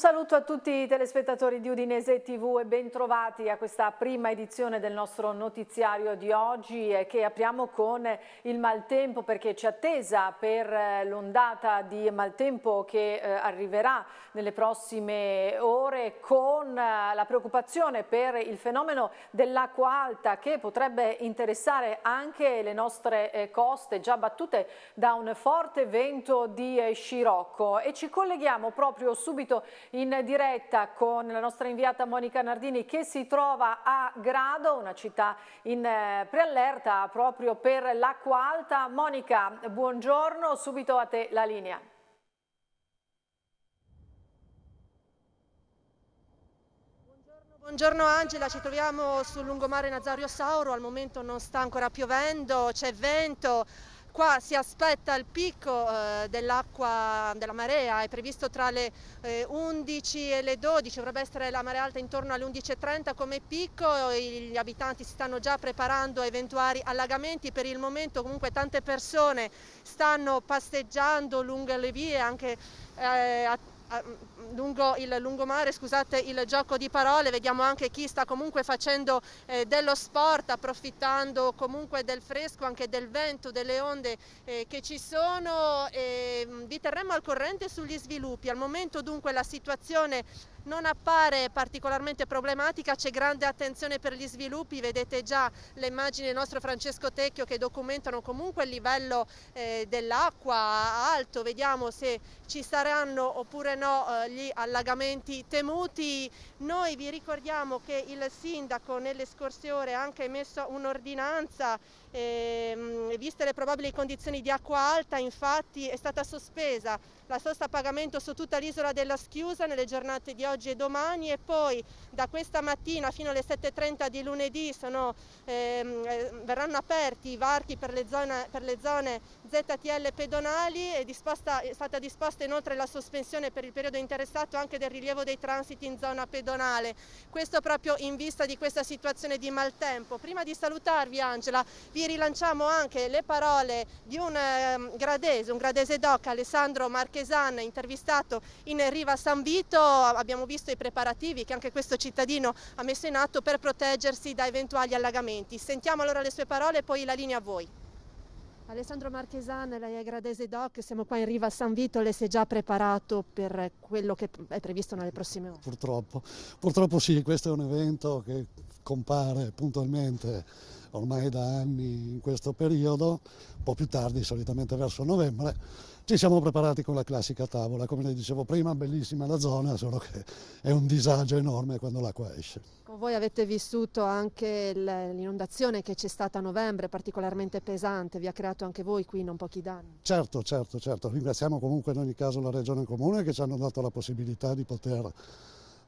saluto a tutti i telespettatori di Udinese TV e bentrovati a questa prima edizione del nostro notiziario di oggi eh, che apriamo con il maltempo perché ci attesa per eh, l'ondata di maltempo che eh, arriverà nelle prossime ore con la preoccupazione per il fenomeno dell'acqua alta che potrebbe interessare anche le nostre coste già battute da un forte vento di scirocco e ci colleghiamo proprio subito in diretta con la nostra inviata Monica Nardini che si trova a Grado, una città in eh, preallerta proprio per l'acqua alta. Monica, buongiorno, subito a te la linea. Buongiorno Angela, ci troviamo sul lungomare Nazario Sauro, al momento non sta ancora piovendo, c'è vento, Qua si aspetta il picco eh, dell'acqua, della marea, è previsto tra le 11 eh, e le 12, dovrebbe essere la marea alta intorno alle 11.30 come picco, gli abitanti si stanno già preparando a eventuali allagamenti, per il momento comunque tante persone stanno passeggiando lungo le vie, anche eh, Ah, mm, mm, lungo il lungomare, scusate il gioco di parole, vediamo anche chi sta comunque facendo eh, dello sport, approfittando comunque del fresco, anche del vento, delle onde eh, che ci sono. E, mm, vi terremo al corrente sugli sviluppi. Al momento dunque la situazione non appare particolarmente problematica, c'è grande attenzione per gli sviluppi, vedete già le immagini del nostro Francesco Tecchio che documentano comunque il livello eh, dell'acqua alto, vediamo se ci saranno oppure no eh, gli allagamenti temuti. Noi vi ricordiamo che il sindaco nelle scorse ore ha anche emesso un'ordinanza e, ehm, viste le probabili condizioni di acqua alta, infatti, è stata sospesa la sosta a pagamento su tutta l'isola della Schiusa nelle giornate di oggi e domani e poi da questa mattina fino alle 7.30 di lunedì sono, ehm, eh, verranno aperti i varchi per le, zone, per le zone ZTL pedonali e disposta, è stata disposta inoltre la sospensione per il periodo interessato anche del rilievo dei transiti in zona pedonale. Questo proprio in vista di questa situazione di maltempo. Prima di salutarvi Angela, vi vi rilanciamo anche le parole di un ehm, gradese, un gradese doc, Alessandro Marchesan, intervistato in Riva San Vito. Abbiamo visto i preparativi che anche questo cittadino ha messo in atto per proteggersi da eventuali allagamenti. Sentiamo allora le sue parole e poi la linea a voi. Alessandro Marchesano lei è Iagradese Doc, siamo qua in riva a San Vito, lei si è già preparato per quello che è previsto nelle prossime ore? Purtroppo, purtroppo sì, questo è un evento che compare puntualmente ormai da anni in questo periodo, un po' più tardi, solitamente verso novembre, ci siamo preparati con la classica tavola, come le dicevo prima, bellissima la zona, solo che è un disagio enorme quando l'acqua esce. Con voi avete vissuto anche l'inondazione che c'è stata a novembre, particolarmente pesante, vi ha creato anche voi qui non pochi danni. Certo, certo, certo. Ringraziamo comunque in ogni caso la Regione Comune che ci hanno dato la possibilità di poter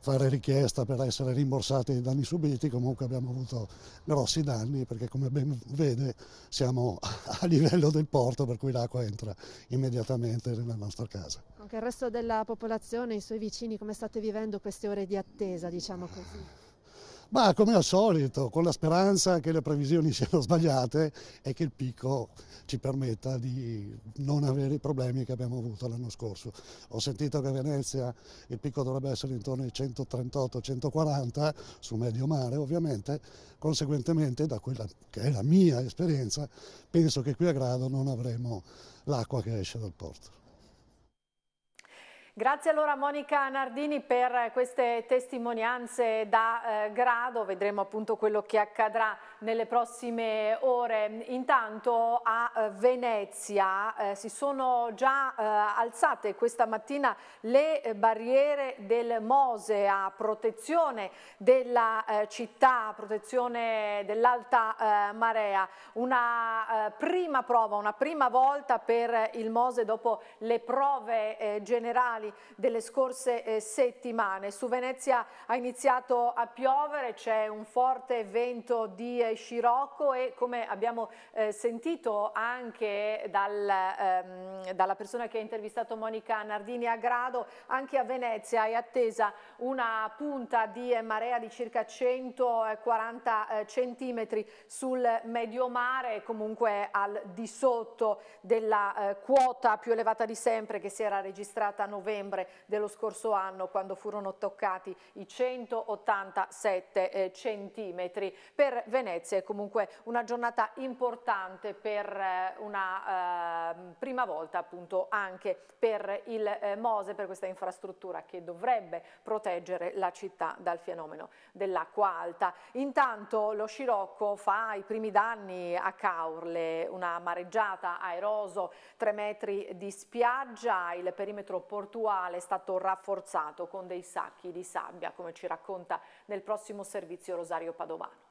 fare richiesta per essere rimborsati i danni subiti, comunque abbiamo avuto grossi danni perché come ben vede siamo a livello del porto per cui l'acqua entra immediatamente nella nostra casa. Anche il resto della popolazione, i suoi vicini, come state vivendo queste ore di attesa, diciamo così? Ma come al solito, con la speranza che le previsioni siano sbagliate e che il picco ci permetta di non avere i problemi che abbiamo avuto l'anno scorso. Ho sentito che a Venezia il picco dovrebbe essere intorno ai 138-140 su medio mare ovviamente, conseguentemente da quella che è la mia esperienza penso che qui a Grado non avremo l'acqua che esce dal porto. Grazie allora Monica Nardini per queste testimonianze da eh, grado, vedremo appunto quello che accadrà nelle prossime ore. Intanto a eh, Venezia eh, si sono già eh, alzate questa mattina le eh, barriere del Mose a protezione della eh, città, a protezione dell'alta eh, marea. Una prima prova, una prima volta per il Mose dopo le prove generali delle scorse settimane. Su Venezia ha iniziato a piovere, c'è un forte vento di scirocco e come abbiamo eh, sentito anche dal, ehm, dalla persona che ha intervistato Monica Nardini a Grado, anche a Venezia è attesa una punta di marea di circa 140 eh, centimetri sul medio mare, comunque al di sotto della eh, quota più elevata di sempre che si era registrata a novembre dello scorso anno quando furono toccati i 187 eh, centimetri per Venezia Venezia è comunque una giornata importante per eh, una eh, prima volta appunto anche per il eh, Mose, per questa infrastruttura che dovrebbe proteggere la città dal fenomeno dell'acqua alta. Intanto lo scirocco fa i primi danni a Caurle, una mareggiata a Eroso, tre metri di spiaggia, il perimetro portuale è stato rafforzato con dei sacchi di sabbia, come ci racconta nel prossimo servizio Rosario Padovano.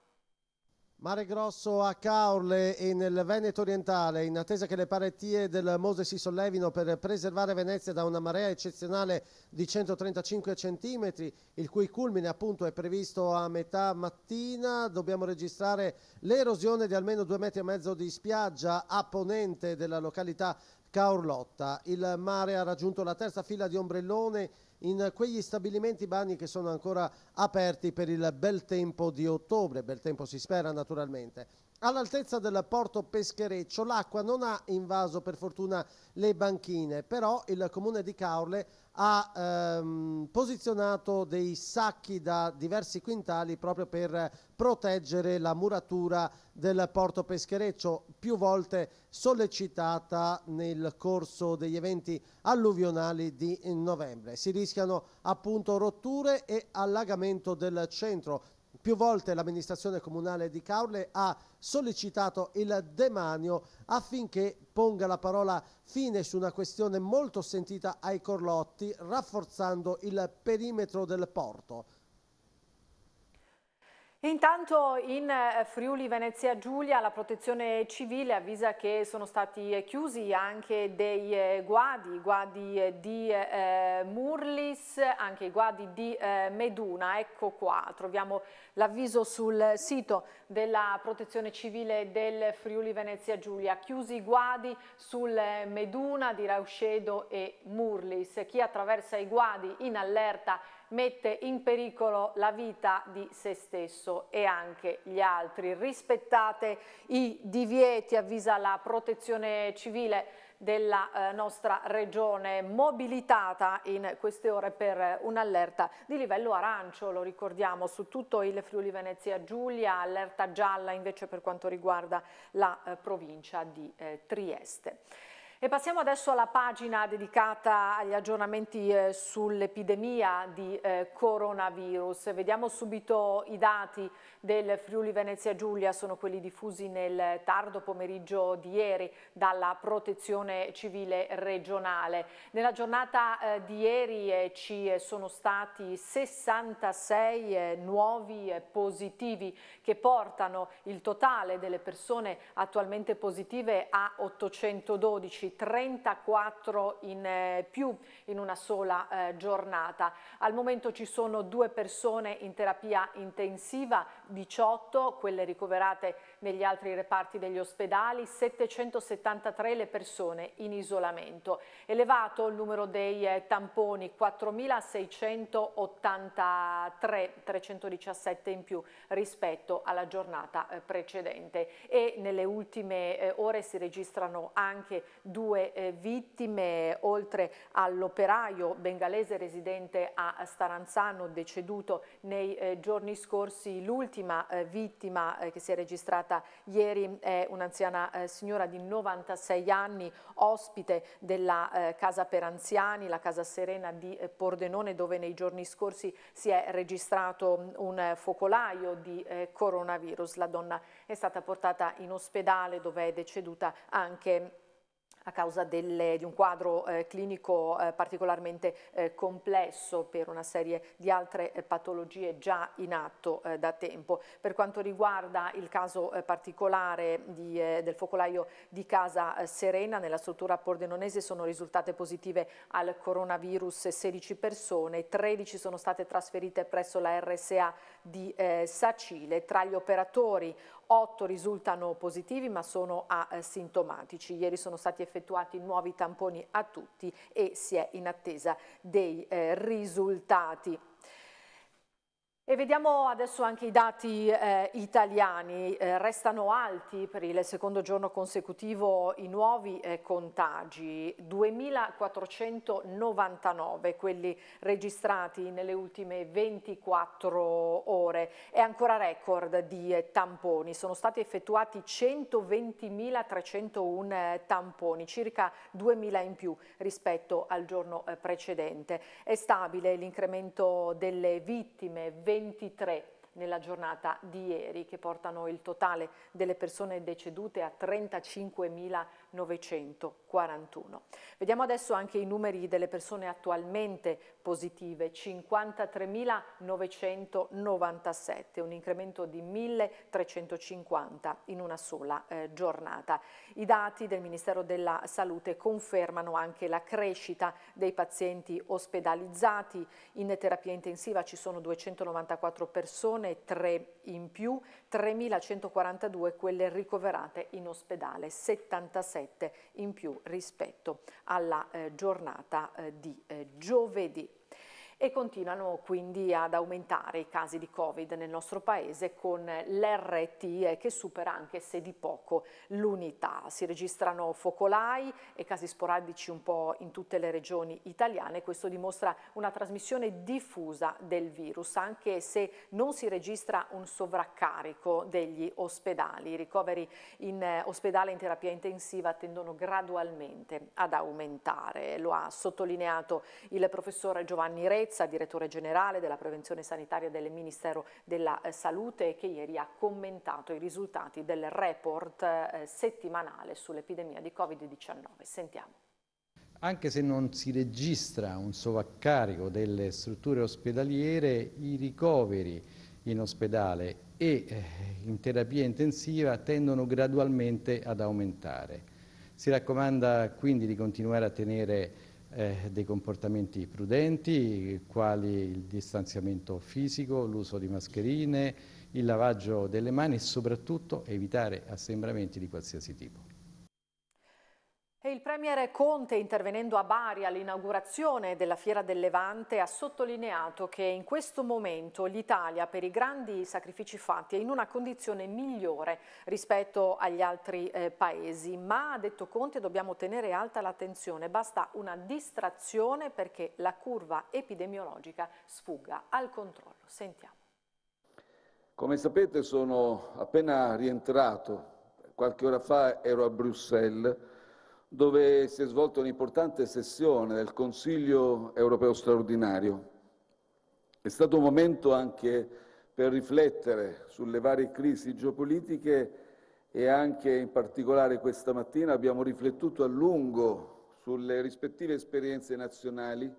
Mare grosso a Caorle e nel Veneto orientale, in attesa che le parettie del Mose si sollevino per preservare Venezia da una marea eccezionale di 135 cm, il cui culmine appunto è previsto a metà mattina, dobbiamo registrare l'erosione di almeno due metri e mezzo di spiaggia a ponente della località Caorlotta. Il mare ha raggiunto la terza fila di ombrellone in quegli stabilimenti bagni che sono ancora aperti per il bel tempo di ottobre, bel tempo si spera naturalmente. All'altezza del porto Peschereccio l'acqua non ha invaso per fortuna le banchine, però il comune di Caorle ha ehm, posizionato dei sacchi da diversi quintali proprio per proteggere la muratura del porto Peschereccio, più volte sollecitata nel corso degli eventi alluvionali di novembre. Si rischiano appunto rotture e allagamento del centro, più volte l'amministrazione comunale di Caorle ha sollecitato il demanio affinché ponga la parola fine su una questione molto sentita ai corlotti, rafforzando il perimetro del porto. Intanto in eh, Friuli Venezia Giulia la protezione civile avvisa che sono stati eh, chiusi anche dei eh, guadi, i guadi di eh, Murlis, anche i guadi di eh, Meduna, ecco qua, troviamo l'avviso sul sito della protezione civile del Friuli Venezia Giulia, chiusi i guadi sul Meduna di Rauscedo e Murlis, chi attraversa i guadi in allerta mette in pericolo la vita di se stesso e anche gli altri. Rispettate i divieti, avvisa la protezione civile della eh, nostra regione mobilitata in queste ore per eh, un'allerta di livello arancio, lo ricordiamo, su tutto il Friuli Venezia Giulia, allerta gialla invece per quanto riguarda la eh, provincia di Trieste. E passiamo adesso alla pagina dedicata agli aggiornamenti eh, sull'epidemia di eh, coronavirus. Vediamo subito i dati del Friuli Venezia Giulia, sono quelli diffusi nel tardo pomeriggio di ieri dalla Protezione Civile regionale. Nella giornata eh, di ieri eh, ci sono stati 66 eh, nuovi eh, positivi che portano il totale delle persone attualmente positive a 812 34 in eh, più in una sola eh, giornata. Al momento ci sono due persone in terapia intensiva, 18 quelle ricoverate negli altri reparti degli ospedali 773 le persone in isolamento. Elevato il numero dei eh, tamponi 4683, 317 in più rispetto alla giornata eh, precedente e nelle ultime eh, ore si registrano anche due vittime oltre all'operaio bengalese residente a Staranzano deceduto nei giorni scorsi l'ultima vittima che si è registrata aperta. Ieri è un'anziana eh, signora di 96 anni, ospite della eh, Casa per Anziani, la Casa Serena di eh, Pordenone, dove nei giorni scorsi si è registrato mm, un eh, focolaio di eh, coronavirus. La donna è stata portata in ospedale dove è deceduta anche a causa delle, di un quadro eh, clinico eh, particolarmente eh, complesso per una serie di altre eh, patologie già in atto eh, da tempo. Per quanto riguarda il caso eh, particolare di, del focolaio di Casa Serena, nella struttura pordenonese sono risultate positive al coronavirus 16 persone, 13 sono state trasferite presso la RSA di eh, Sacile. Tra gli operatori 8 risultano positivi ma sono asintomatici. Ah, eh, Ieri sono stati effettuati nuovi tamponi a tutti e si è in attesa dei eh, risultati. E vediamo adesso anche i dati eh, italiani, eh, restano alti per il secondo giorno consecutivo i nuovi eh, contagi, 2.499 quelli registrati nelle ultime 24 ore, è ancora record di eh, tamponi, sono stati effettuati 120.301 eh, tamponi, circa 2.000 in più rispetto al giorno eh, precedente, è stabile l'incremento delle vittime, 20 23 nella giornata di ieri, che portano il totale delle persone decedute a 35.000 941. Vediamo adesso anche i numeri delle persone attualmente positive, 53.997, un incremento di 1.350 in una sola eh, giornata. I dati del Ministero della Salute confermano anche la crescita dei pazienti ospedalizzati, in terapia intensiva ci sono 294 persone, 3 in più, 3.142 quelle ricoverate in ospedale, 76 17 in più rispetto alla eh, giornata eh, di eh, giovedì e continuano quindi ad aumentare i casi di Covid nel nostro paese con l'RT che supera anche se di poco l'unità. Si registrano focolai e casi sporadici un po' in tutte le regioni italiane, questo dimostra una trasmissione diffusa del virus, anche se non si registra un sovraccarico degli ospedali. I ricoveri in eh, ospedale in terapia intensiva tendono gradualmente ad aumentare, lo ha sottolineato il professore Giovanni Reti Pezza, direttore generale della prevenzione sanitaria del Ministero della eh, Salute, che ieri ha commentato i risultati del report eh, settimanale sull'epidemia di Covid-19. Sentiamo. Anche se non si registra un sovraccarico delle strutture ospedaliere, i ricoveri in ospedale e eh, in terapia intensiva tendono gradualmente ad aumentare. Si raccomanda quindi di continuare a tenere eh, dei comportamenti prudenti, quali il distanziamento fisico, l'uso di mascherine, il lavaggio delle mani e soprattutto evitare assembramenti di qualsiasi tipo. E il Premier Conte, intervenendo a Bari all'inaugurazione della Fiera del Levante, ha sottolineato che in questo momento l'Italia, per i grandi sacrifici fatti, è in una condizione migliore rispetto agli altri eh, paesi. Ma, ha detto Conte, dobbiamo tenere alta l'attenzione. Basta una distrazione perché la curva epidemiologica sfugga al controllo. Sentiamo. Come sapete sono appena rientrato, qualche ora fa ero a Bruxelles dove si è svolta un'importante sessione del Consiglio europeo straordinario. È stato un momento anche per riflettere sulle varie crisi geopolitiche e anche in particolare questa mattina abbiamo riflettuto a lungo sulle rispettive esperienze nazionali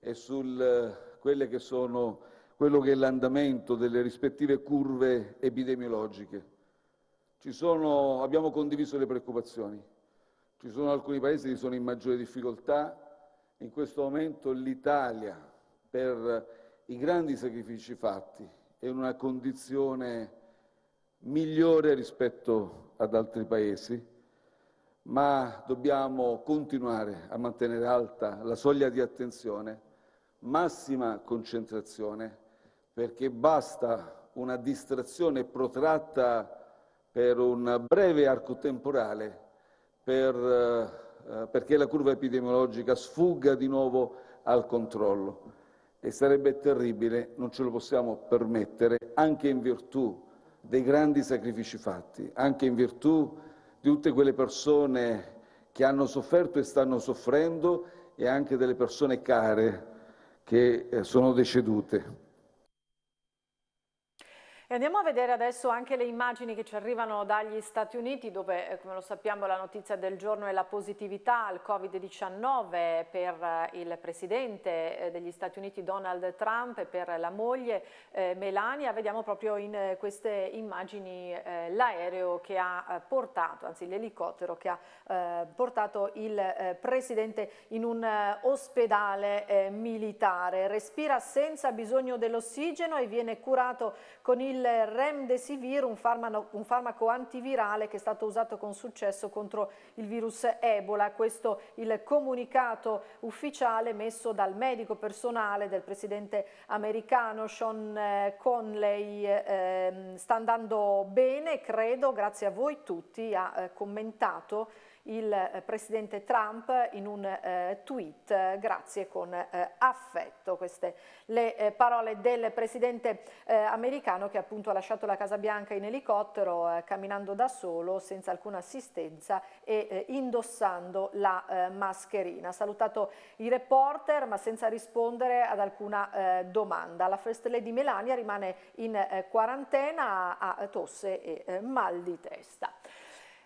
e su eh, quello che è l'andamento delle rispettive curve epidemiologiche. Sono, abbiamo condiviso le preoccupazioni, ci sono alcuni paesi che sono in maggiore difficoltà, in questo momento l'Italia, per i grandi sacrifici fatti, è in una condizione migliore rispetto ad altri paesi, ma dobbiamo continuare a mantenere alta la soglia di attenzione, massima concentrazione, perché basta una distrazione protratta per un breve arco temporale per, eh, eh, perché la curva epidemiologica sfugga di nuovo al controllo e sarebbe terribile, non ce lo possiamo permettere, anche in virtù dei grandi sacrifici fatti, anche in virtù di tutte quelle persone che hanno sofferto e stanno soffrendo e anche delle persone care che eh, sono decedute. E andiamo a vedere adesso anche le immagini che ci arrivano dagli Stati Uniti dove, eh, come lo sappiamo, la notizia del giorno è la positività al Covid-19 per eh, il presidente eh, degli Stati Uniti Donald Trump e per la moglie Melania. Vediamo proprio in queste immagini l'aereo che ha portato, anzi l'elicottero che ha portato il presidente in un ospedale militare. Respira senza bisogno dell'ossigeno e viene curato con il il remdesivir, un farmaco, un farmaco, antivirale che è stato usato con successo contro il virus Ebola. Questo il comunicato ufficiale messo dal medico personale del presidente americano Sean eh, Conley. Eh, sta andando bene, credo, grazie a voi tutti, ha eh, commentato il eh, presidente Trump in un eh, tweet, grazie con eh, affetto, queste le eh, parole del presidente eh, americano che appunto ha lasciato la Casa Bianca in elicottero eh, camminando da solo senza alcuna assistenza e indossando la mascherina. Ha salutato i reporter ma senza rispondere ad alcuna domanda. La First Lady Melania rimane in quarantena, ha tosse e mal di testa.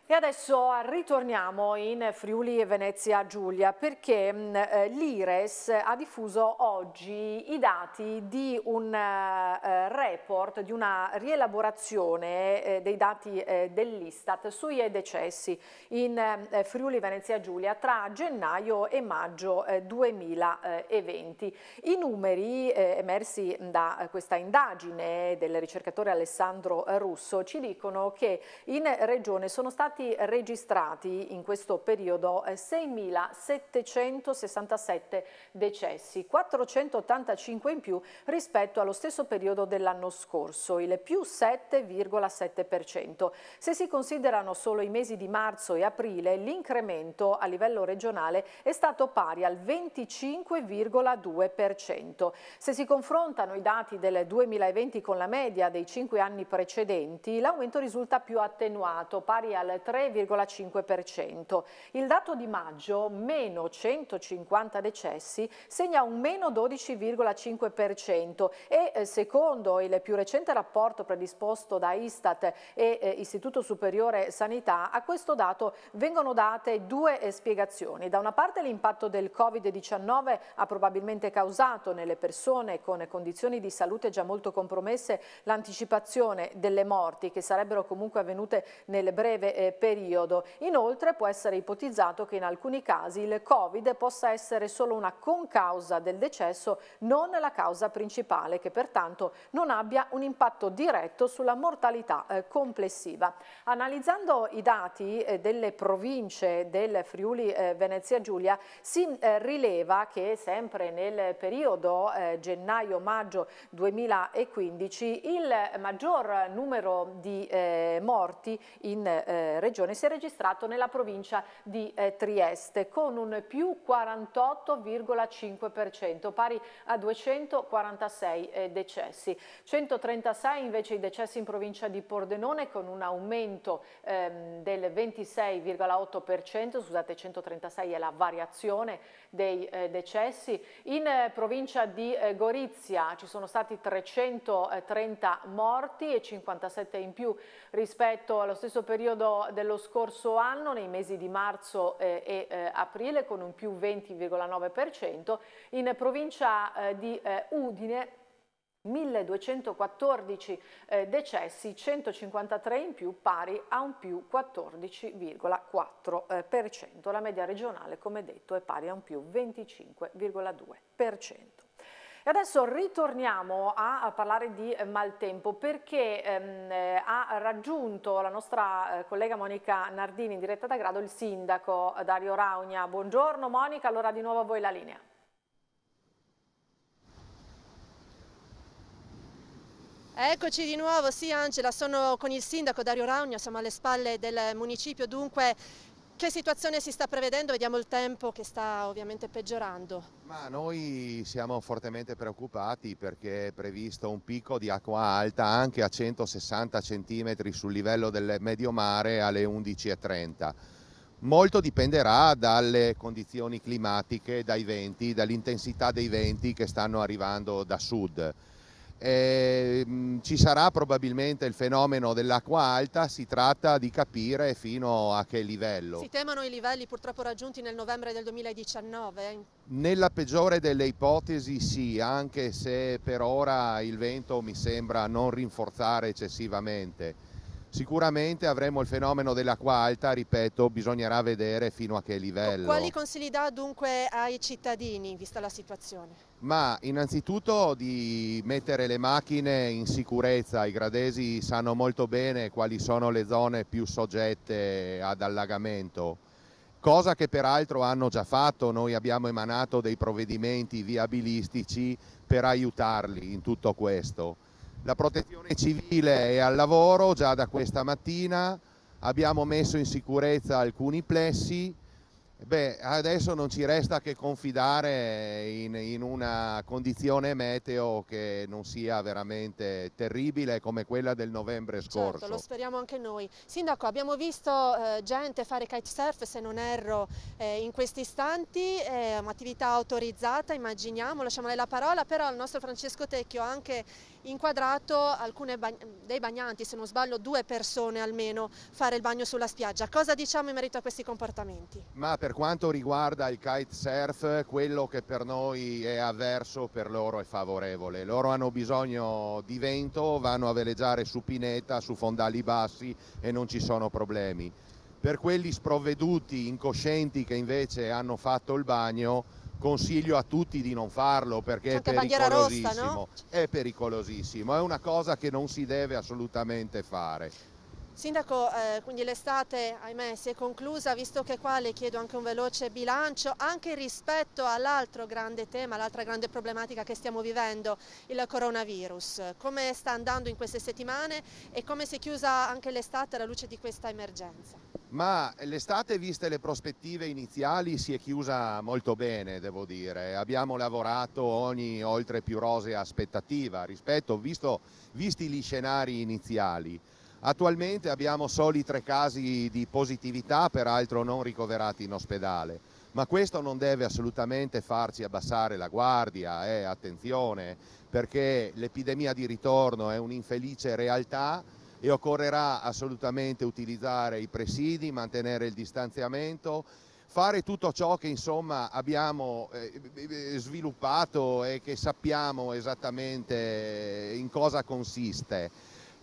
E adesso ritorniamo in Friuli e Venezia Giulia perché mm, eh, l'IRES ha diffuso oggi i dati di un eh, report, di una rielaborazione eh, dei dati dell'Istat sui decessi in Friuli e Venezia Giulia tra gennaio e maggio 2020. I numeri emersi da questa indagine del ricercatore Alessandro Russo ci dicono che in regione sono stati stati registrati in questo periodo 6.767 eh, decessi, 485 in più rispetto allo stesso periodo dell'anno scorso, il più 7,7%. Se si considerano solo i mesi di marzo e aprile, l'incremento a livello regionale è stato pari al 25,2%. Se si confrontano i dati del 2020 con la media dei 5 anni precedenti, l'aumento risulta più attenuato, pari al 3,5%. Il dato di maggio, meno 150 decessi, segna un meno 12,5% e eh, secondo il più recente rapporto predisposto da Istat e eh, Istituto Superiore Sanità, a questo dato vengono date due spiegazioni. Da una parte l'impatto del Covid-19 ha probabilmente causato nelle persone con condizioni di salute già molto compromesse l'anticipazione delle morti che sarebbero comunque avvenute nel breve periodo eh, periodo. Inoltre può essere ipotizzato che in alcuni casi il Covid possa essere solo una concausa del decesso, non la causa principale, che pertanto non abbia un impatto diretto sulla mortalità eh, complessiva. Analizzando i dati eh, delle province del Friuli eh, Venezia Giulia si eh, rileva che sempre nel periodo eh, gennaio-maggio 2015 il maggior numero di eh, morti in eh, regione si è registrato nella provincia di eh, Trieste con un più 48,5% pari a 246 eh, decessi. 136 invece i decessi in provincia di Pordenone con un aumento ehm, del 26,8%, scusate 136 è la variazione dei eh, decessi. In eh, provincia di eh, Gorizia ci sono stati 330 morti e 57 in più rispetto allo stesso periodo dello scorso anno nei mesi di marzo eh, e eh, aprile con un più 20,9%, in provincia eh, di eh, Udine 1214 decessi, 153 in più pari a un più 14,4%. La media regionale, come detto, è pari a un più 25,2%. E adesso ritorniamo a parlare di eh, maltempo perché ehm, eh, ha raggiunto la nostra eh, collega Monica Nardini in diretta da Grado il sindaco Dario Raugna. Buongiorno Monica, allora di nuovo a voi la linea. Eccoci di nuovo, sì Angela, sono con il sindaco Dario Raugna, siamo alle spalle del municipio, dunque che situazione si sta prevedendo? Vediamo il tempo che sta ovviamente peggiorando. Ma noi siamo fortemente preoccupati perché è previsto un picco di acqua alta anche a 160 cm sul livello del medio mare alle 11.30. Molto dipenderà dalle condizioni climatiche, dai venti, dall'intensità dei venti che stanno arrivando da sud. Eh, ci sarà probabilmente il fenomeno dell'acqua alta, si tratta di capire fino a che livello. Si temono i livelli purtroppo raggiunti nel novembre del 2019? Nella peggiore delle ipotesi sì, anche se per ora il vento mi sembra non rinforzare eccessivamente. Sicuramente avremo il fenomeno dell'acqua alta, ripeto, bisognerà vedere fino a che livello. Quali consigli dà dunque ai cittadini, vista la situazione? Ma innanzitutto di mettere le macchine in sicurezza, i gradesi sanno molto bene quali sono le zone più soggette ad allagamento, cosa che peraltro hanno già fatto, noi abbiamo emanato dei provvedimenti viabilistici per aiutarli in tutto questo la protezione civile è al lavoro già da questa mattina, abbiamo messo in sicurezza alcuni plessi, Beh, adesso non ci resta che confidare in, in, una condizione meteo che non sia veramente terribile come quella del novembre certo, scorso. Certo, lo speriamo anche noi. Sindaco, abbiamo visto eh, gente fare kitesurf, se non erro, eh, in questi istanti, è eh, un'attività autorizzata, immaginiamo, lasciamo lei la parola, però il nostro Francesco Tecchio ha anche inquadrato alcune bag dei bagnanti, se non sbaglio due persone almeno, fare il bagno sulla spiaggia. Cosa diciamo in merito a questi comportamenti? Ma per quanto riguarda il kitesurf, quello che per noi è avverso per loro è favorevole. Loro hanno bisogno di vento, vanno a veleggiare su pineta, su fondali bassi e non ci sono problemi. Per quelli sprovveduti, incoscienti che invece hanno fatto il bagno, Consiglio a tutti di non farlo perché è pericolosissimo, rossa, no? è pericolosissimo, è una cosa che non si deve assolutamente fare. Sindaco, eh, quindi l'estate, ahimè, si è conclusa, visto che qua le chiedo anche un veloce bilancio, anche rispetto all'altro grande tema, l'altra grande problematica che stiamo vivendo, il coronavirus. Come sta andando in queste settimane e come si è chiusa anche l'estate alla luce di questa emergenza? Ma l'estate, viste le prospettive iniziali, si è chiusa molto bene, devo dire. Abbiamo lavorato ogni oltre più rosea aspettativa rispetto, visto, visti gli scenari iniziali. Attualmente abbiamo soli tre casi di positività, peraltro non ricoverati in ospedale, ma questo non deve assolutamente farci abbassare la guardia, eh, attenzione, perché l'epidemia di ritorno è un'infelice realtà e occorrerà assolutamente utilizzare i presidi, mantenere il distanziamento, fare tutto ciò che insomma abbiamo eh, eh, sviluppato e che sappiamo esattamente in cosa consiste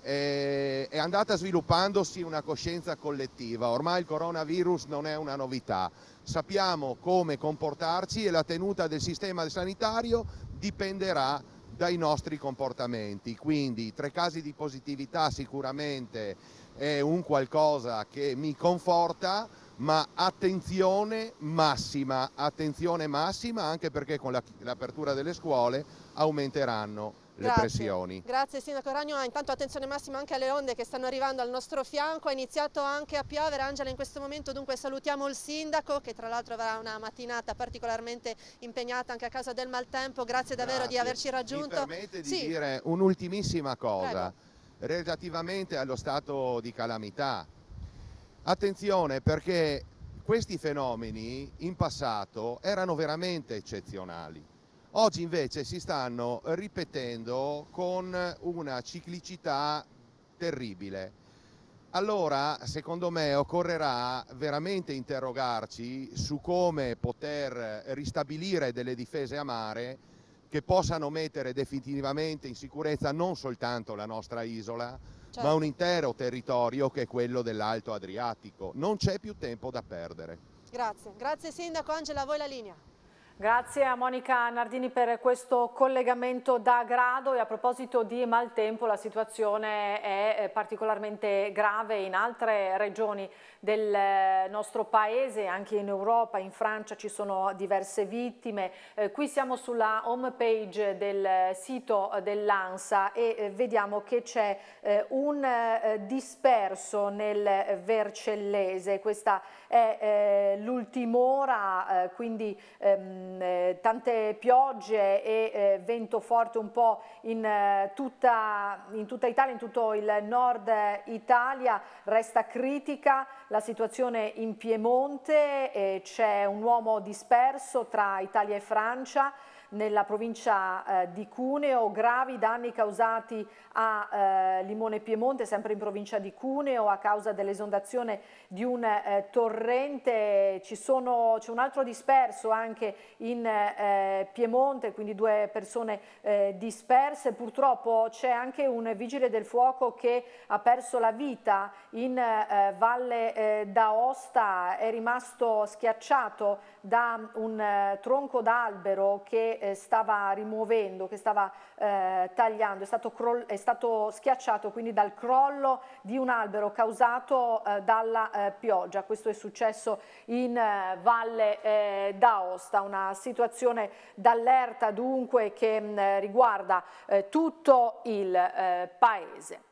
eh, è andata sviluppandosi una coscienza collettiva, ormai il coronavirus non è una novità, sappiamo come comportarci e la tenuta del sistema sanitario dipenderà dai nostri comportamenti, quindi tre casi di positività sicuramente è un qualcosa che mi conforta, ma attenzione massima, attenzione massima anche perché con l'apertura delle scuole aumenteranno le Grazie. pressioni. Grazie Sindaco Ragno, ah, intanto attenzione massima anche alle onde che stanno arrivando al nostro fianco, ha iniziato anche a piovere Angela in questo momento, dunque salutiamo il Sindaco che tra l'altro avrà una mattinata particolarmente impegnata anche a causa del maltempo, grazie davvero grazie. di averci raggiunto. Mi permette di sì. dire un'ultimissima cosa Prego. relativamente allo stato di calamità, attenzione perché questi fenomeni in passato erano veramente eccezionali Oggi invece si stanno ripetendo con una ciclicità terribile. Allora, secondo me, occorrerà veramente interrogarci su come poter ristabilire delle difese a mare che possano mettere definitivamente in sicurezza non soltanto la nostra isola, certo. ma un intero territorio che è quello dell'Alto Adriatico. Non c'è più tempo da perdere. Grazie, grazie Sindaco Angela, a voi la linea. Grazie a Monica Nardini per questo collegamento da Grado e a proposito di maltempo la situazione è eh, particolarmente grave in altre regioni del eh, nostro paese, anche in Europa, in Francia ci sono diverse vittime. Eh, qui siamo sulla home page del eh, sito dell'ANSA e vediamo che c'è eh, un disperso nel Vercellese, questa è eh, l'ultim'ora, eh, quindi ehm, eh, tante piogge e vento forte un po' in tutta, in tutta Italia, in tutto il nord Italia, resta critica la situazione in Piemonte, c'è un uomo disperso tra Italia e Francia, nella provincia eh, di Cuneo, gravi danni causati a eh, Limone Piemonte, sempre in provincia di Cuneo, a causa dell'esondazione di un eh, torrente. c'è un altro disperso anche in eh, Piemonte, quindi due persone eh, disperse. Purtroppo c'è anche un vigile del fuoco che ha perso la vita in eh, Valle d'Aosta, è rimasto schiacciato da un tronco d'albero che eh, stava rimuovendo, che stava eh, tagliando, è stato, è stato, schiacciato quindi dal crollo di un albero causato eh, dalla eh, pioggia. Questo è successo in eh, Valle d'Aosta, una situazione d'allerta dunque che mh, mm, riguarda tutto il paese.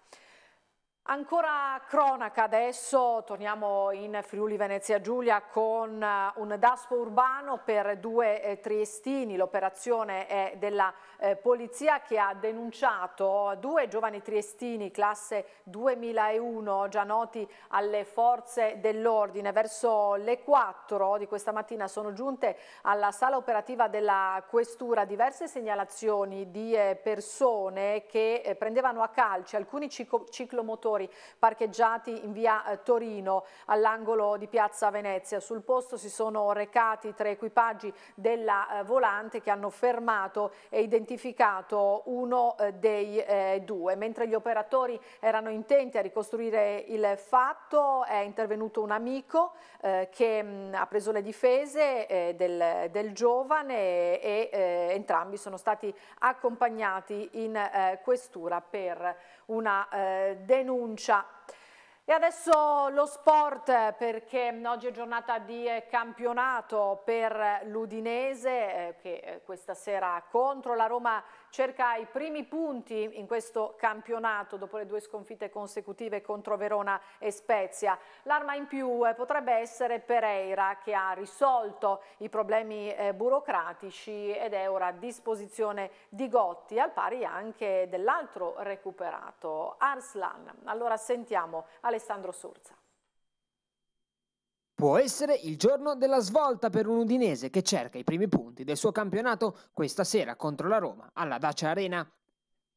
Ancora cronaca adesso, torniamo in Friuli Venezia Giulia con eh, un daspo urbano per due eh, triestini, l'operazione è della eh, polizia che ha denunciato due giovani triestini classe 2001 già noti alle forze dell'ordine. Verso le 4 di questa mattina sono giunte alla sala operativa della questura diverse segnalazioni di eh, persone che eh, prendevano a calci alcuni ciclomotori parcheggiati in via eh, Torino all'angolo di piazza Venezia. Sul posto si sono recati tre equipaggi della volante che hanno fermato e identificato identificato uno eh, dei eh, due. Mentre gli operatori erano intenti a ricostruire il fatto, è intervenuto un amico eh, che mh, mm, ha preso le difese eh, del, del, giovane e eh, entrambi sono stati accompagnati in eh, questura per una denuncia. E adesso lo sport perché mm, oggi è giornata di eh, campionato per eh, l'Udinese eh, che questa sera contro la Roma cerca i primi punti in questo campionato dopo le due sconfitte consecutive contro Verona e Spezia. L'arma in più eh, potrebbe essere Pereira che ha risolto i problemi eh, burocratici ed è ora a disposizione di Gotti al pari anche dell'altro recuperato, Arslan. Allora sentiamo Alessandro Surza. Può essere il giorno della svolta per un Udinese che cerca i primi punti del suo campionato questa sera contro la Roma alla Dacia Arena.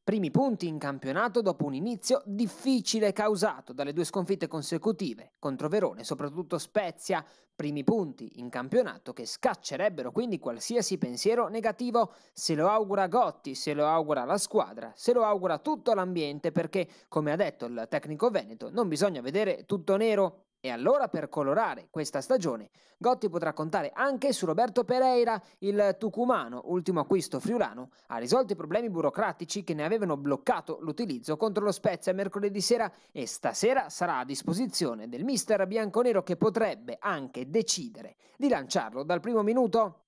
Primi punti in campionato dopo un inizio difficile causato dalle due sconfitte consecutive contro Verone e soprattutto Spezia. Primi punti in campionato che scaccerebbero quindi qualsiasi pensiero negativo. Se lo augura Gotti, se lo augura la squadra, se lo augura tutto l'ambiente perché, come ha detto il tecnico veneto, non bisogna vedere tutto nero. E allora per colorare questa stagione Gotti potrà contare anche su Roberto Pereira, il tucumano, ultimo acquisto friulano, ha risolto i problemi burocratici che ne avevano bloccato l'utilizzo contro lo Spezia mercoledì sera e stasera sarà a disposizione del mister bianconero che potrebbe anche decidere di lanciarlo dal primo minuto.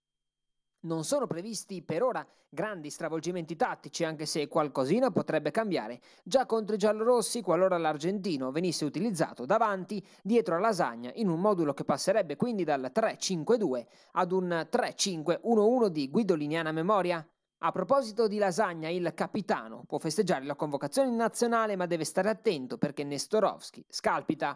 Non sono previsti per ora grandi stravolgimenti tattici, anche se qualcosina potrebbe cambiare, già contro i giallorossi qualora l'argentino venisse utilizzato davanti, dietro a Lasagna, in un modulo che passerebbe quindi dal 3-5-2 ad un 3-5-1-1 di guidoliniana memoria. A proposito di Lasagna, il capitano può festeggiare la convocazione nazionale, ma deve stare attento perché Nestorovski scalpita.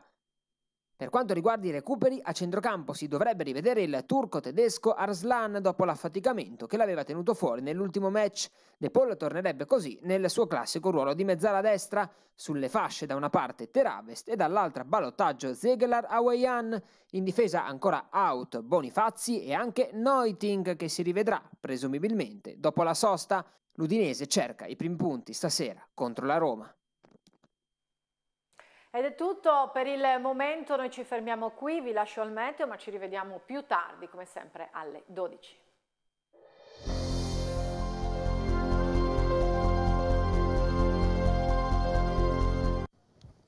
Per quanto riguarda i recuperi, a centrocampo si dovrebbe rivedere il turco tedesco Arslan dopo l'affaticamento che l'aveva tenuto fuori nell'ultimo match. De Paul tornerebbe così nel suo classico ruolo di mezzala destra, sulle fasce da una parte Teravest e dall'altra balottaggio Zeglar Awayan, in difesa ancora out Bonifazzi e anche Noiting che si rivedrà, presumibilmente, dopo la sosta. L'Udinese cerca i primi punti stasera contro la Roma. Ed è tutto per il momento, noi ci fermiamo qui, vi lascio al meteo ma ci rivediamo più tardi come sempre alle 12.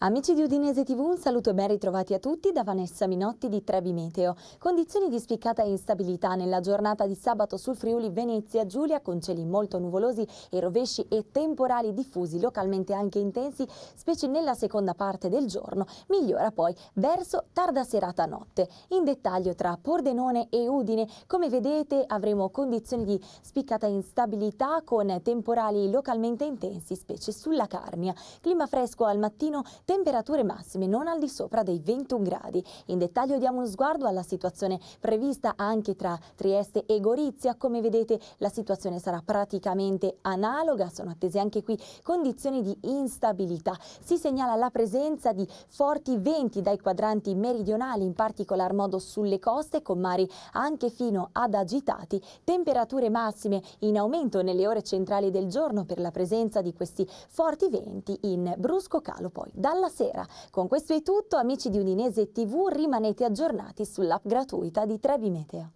Amici di Udinese TV, un saluto e ben ritrovati a tutti da Vanessa Minotti di Trevi Meteo. Condizioni di spiccata instabilità nella giornata di sabato sul Friuli Venezia Giulia con cieli molto nuvolosi e rovesci e temporali diffusi, localmente anche intensi, specie nella seconda parte del giorno. Migliora poi verso tarda serata notte. In dettaglio tra Pordenone e Udine, come vedete avremo condizioni di spiccata instabilità con temporali localmente intensi, specie sulla Carnia. Clima fresco al mattino, temporali temperature massime non al di sopra dei 21 gradi. In dettaglio diamo uno sguardo alla situazione prevista anche tra Trieste e Gorizia. Come vedete la situazione sarà praticamente analoga, sono attese anche qui condizioni di instabilità. Si segnala la presenza di forti venti dai quadranti meridionali, in particolar modo sulle coste, con mari anche fino ad agitati, temperature massime in aumento nelle ore centrali del giorno per la presenza di questi forti venti in brusco calo poi dalla alla sera. Con questo è tutto, amici di Udinese TV, rimanete aggiornati sull'app gratuita di Trevi Meteo.